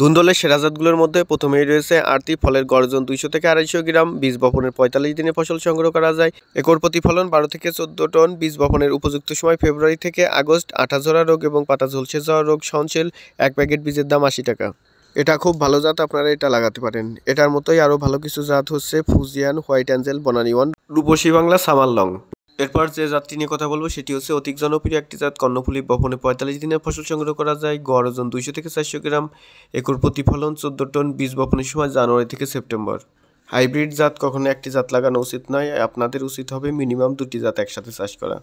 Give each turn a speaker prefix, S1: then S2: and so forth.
S1: ধুন্দলের সেরা জাতগুলোর মধ্যে প্রথমেই রয়েছে আরতি ফলের গর্জন দুইশো থেকে আড়াইশো গ্রাম বীজ বপনের পঁয়তাল্লিশ দিনে ফসল সংগ্রহ করা যায় একর প্রতি ফলন বারো থেকে চোদ্দ টন বীজ বপনের উপযুক্ত সময় ফেব্রুয়ারি থেকে আগস্ট আঠাঝরা রোগ এবং পাতা ঝলসে যাওয়া রোগ সহনশীল এক প্যাকেট বীজের দাম আশি টাকা এটা খুব ভালো জাত আপনারা এটা লাগাতে পারেন এটার মতোই আরও ভালো কিছু জাত হচ্ছে ফুজিয়ান হোয়াইট অ্যাঞ্জেল বনানিওয়ান রূপসী বাংলা সামাল লং এরপর যে জাতটি নিয়ে কথা বলবো সেটি হচ্ছে অধিক জনপ্রিয় একটি জাত কর্ণফুলি বপনে পঁয়তাল্লিশ দিনের ফসল সংগ্রহ করা যায় গড় ওজন দুইশো থেকে চারশো গ্রাম একর প্রতিফলন চোদ্দ টন বীজ বপনের সময় জানুয়ারি থেকে সেপ্টেম্বর হাইব্রিড জাত কখনো একটি জাত লাগানো উচিত নয় আপনাদের উচিত হবে মিনিমাম দুটি জাত একসাথে চাষ করা